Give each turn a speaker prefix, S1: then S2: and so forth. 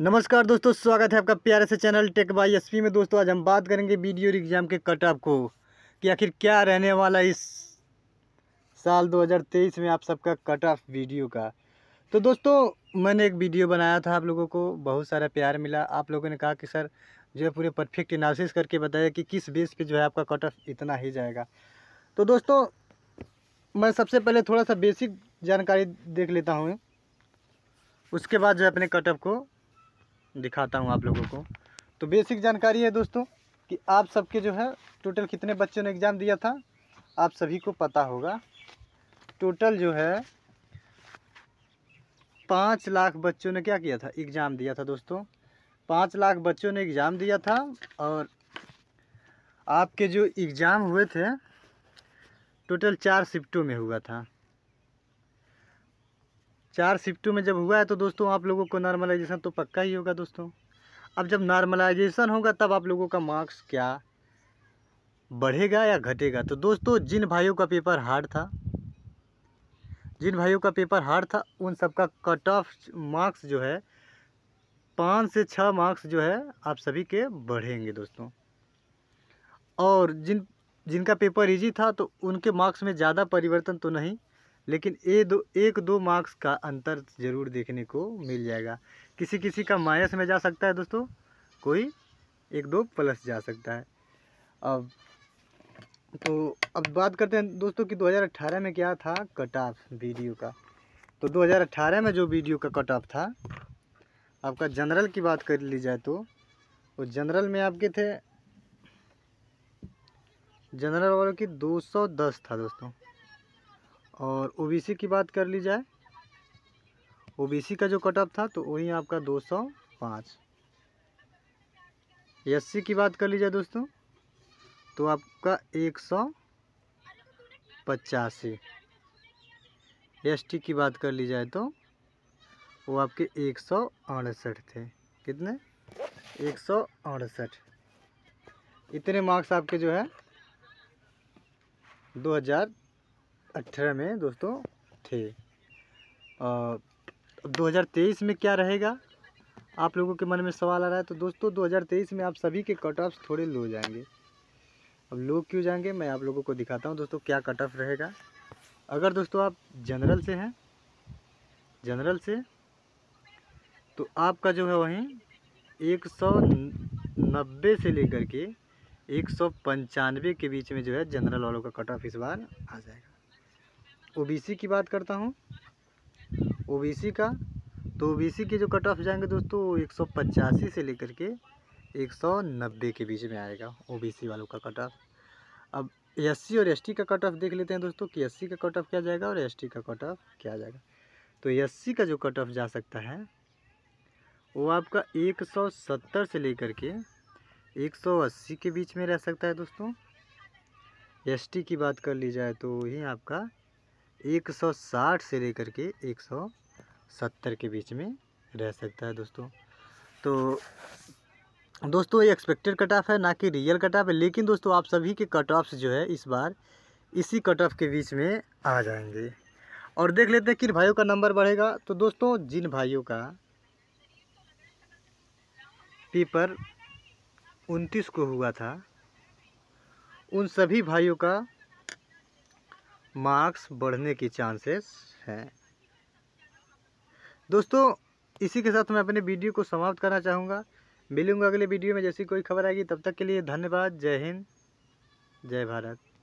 S1: नमस्कार दोस्तों स्वागत है आपका प्यारे से चैनल टेक बाई एस में दोस्तों आज हम बात करेंगे वीडियो एग्ज़ाम के कट ऑफ को कि आखिर क्या रहने वाला इस साल 2023 में आप सबका कट ऑफ वीडियो का तो दोस्तों मैंने एक वीडियो बनाया था आप लोगों को बहुत सारा प्यार मिला आप लोगों ने कहा कि सर जो है पूरे परफेक्ट एनालिसिस करके बताया कि किस बेस पर जो है आपका कट ऑफ इतना ही जाएगा तो दोस्तों मैं सबसे पहले थोड़ा सा बेसिक जानकारी देख लेता हूँ उसके बाद जो है अपने कट ऑफ को दिखाता हूँ आप लोगों को तो बेसिक जानकारी है दोस्तों कि आप सबके जो है टोटल कितने बच्चों ने एग्ज़ाम दिया था आप सभी को पता होगा टोटल जो है पाँच लाख बच्चों ने क्या किया था एग्ज़ाम दिया था दोस्तों पाँच लाख बच्चों ने एग्ज़ाम दिया था और आपके जो एग्ज़ाम हुए थे टोटल चार शिफ्टों में हुआ था चार शिफ्टों में जब हुआ है तो दोस्तों आप लोगों को नॉर्मलाइजेशन तो पक्का ही होगा दोस्तों अब जब नॉर्मलाइजेशन होगा तब आप लोगों का मार्क्स क्या बढ़ेगा या घटेगा तो दोस्तों जिन भाइयों का पेपर हार्ड था जिन भाइयों का पेपर हार्ड था उन सबका कट ऑफ मार्क्स जो है पाँच से छः मार्क्स जो है आप सभी के बढ़ेंगे दोस्तों और जिन जिनका पेपर इजी था तो उनके मार्क्स में ज़्यादा परिवर्तन तो नहीं लेकिन ए दो एक दो मार्क्स का अंतर ज़रूर देखने को मिल जाएगा किसी किसी का माइनस में जा सकता है दोस्तों कोई एक दो प्लस जा सकता है अब तो अब बात करते हैं दोस्तों कि 2018 में क्या था कट ऑफ वीडियो का तो 2018 में जो वीडियो का कट ऑफ था आपका जनरल की बात कर ली जाए तो वो जनरल में आपके थे जनरल वालों की 210 था दोस्तों और ओबीसी की बात कर ली जाए ओबीसी का जो कट ऑफ था तो वही आपका 205 एससी की बात कर लीजिए दोस्तों तो आपका एक सौ पचासी की बात कर ली जाए तो वो आपके एक सौ अड़सठ थे कितने एक सौ अड़सठ इतने मार्क्स आपके जो है दो हज़ार अठारह में दोस्तों थे और 2023 में क्या रहेगा आप लोगों के मन में सवाल आ रहा है तो दोस्तों 2023 में आप सभी के कट ऑफ थोड़े लो जाएंगे अब लो क्यों जाएंगे मैं आप लोगों को दिखाता हूँ दोस्तों क्या कट ऑफ रहेगा अगर दोस्तों आप जनरल से हैं जनरल से तो आपका जो है वहीं एक सौ नब्बे से लेकर के एक सौ पंचानवे के बीच में जो है जनरल वालों का कट ऑफ इस बार आ जाएगा ओबीसी की बात करता हूँ ओबीसी का तो ओबीसी के जो कट ऑफ जाएंगे दोस्तों एक सौ पचासी से लेकर के एक सौ नब्बे के बीच में आएगा ओबीसी वालों का कट ऑफ अब एस और एसटी का कट ऑफ देख लेते हैं दोस्तों कि एस का कट ऑफ क्या जाएगा और एसटी का कट ऑफ क्या जाएगा तो एस का जो कट ऑफ जा सकता है वो आपका एक सौ सत्तर से लेकर के एक सौ अस्सी के बीच में रह सकता है दोस्तों एसटी की बात कर ली जाए तो वही आपका 160 से लेकर के 170 के बीच में रह सकता है दोस्तों तो दोस्तों ये एक्सपेक्टेड कट ऑफ है ना कि रियल कट ऑफ है लेकिन दोस्तों आप सभी के कट ऑफ्स जो है इस बार इसी कट ऑफ के बीच में आ जाएंगे और देख लेते हैं किन भाइयों का नंबर बढ़ेगा तो दोस्तों जिन भाइयों का पेपर उनतीस को हुआ था उन सभी भाइयों का मार्क्स बढ़ने की चांसेस हैं दोस्तों इसी के साथ मैं अपने वीडियो को समाप्त करना चाहूँगा मिलूँगा अगले वीडियो में जैसी कोई खबर आएगी तब तक के लिए धन्यवाद जय हिंद जय भारत